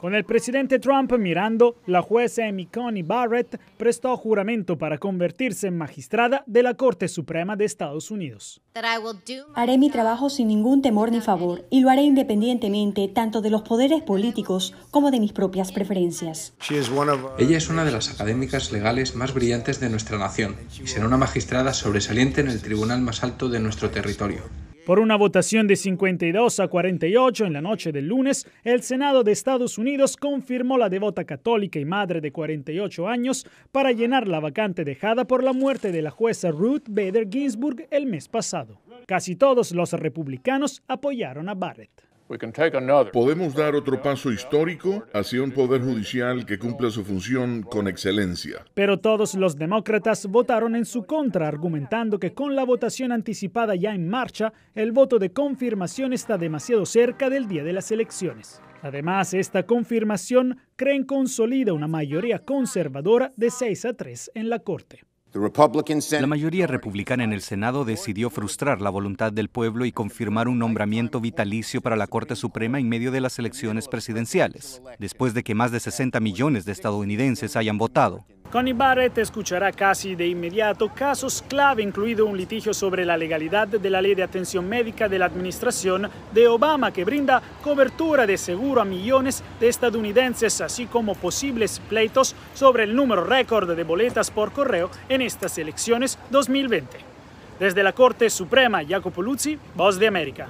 Con el presidente Trump mirando, la jueza Amy Coney Barrett prestó juramento para convertirse en magistrada de la Corte Suprema de Estados Unidos. Haré mi trabajo sin ningún temor ni favor y lo haré independientemente tanto de los poderes políticos como de mis propias preferencias. Ella es una de las académicas legales más brillantes de nuestra nación y será una magistrada sobresaliente en el tribunal más alto de nuestro territorio. Por una votación de 52 a 48 en la noche del lunes, el Senado de Estados Unidos confirmó la devota católica y madre de 48 años para llenar la vacante dejada por la muerte de la jueza Ruth Bader Ginsburg el mes pasado. Casi todos los republicanos apoyaron a Barrett. Podemos dar otro paso histórico hacia un poder judicial que cumpla su función con excelencia. Pero todos los demócratas votaron en su contra, argumentando que con la votación anticipada ya en marcha, el voto de confirmación está demasiado cerca del día de las elecciones. Además, esta confirmación creen consolida una mayoría conservadora de 6 a 3 en la Corte. La mayoría republicana en el Senado decidió frustrar la voluntad del pueblo y confirmar un nombramiento vitalicio para la Corte Suprema en medio de las elecciones presidenciales, después de que más de 60 millones de estadounidenses hayan votado. Connie Barrett escuchará casi de inmediato casos clave, incluido un litigio sobre la legalidad de la ley de atención médica de la administración de Obama, que brinda cobertura de seguro a millones de estadounidenses, así como posibles pleitos sobre el número récord de boletas por correo en estas elecciones 2020. Desde la Corte Suprema, Jacopo Luzzi, Voz de América.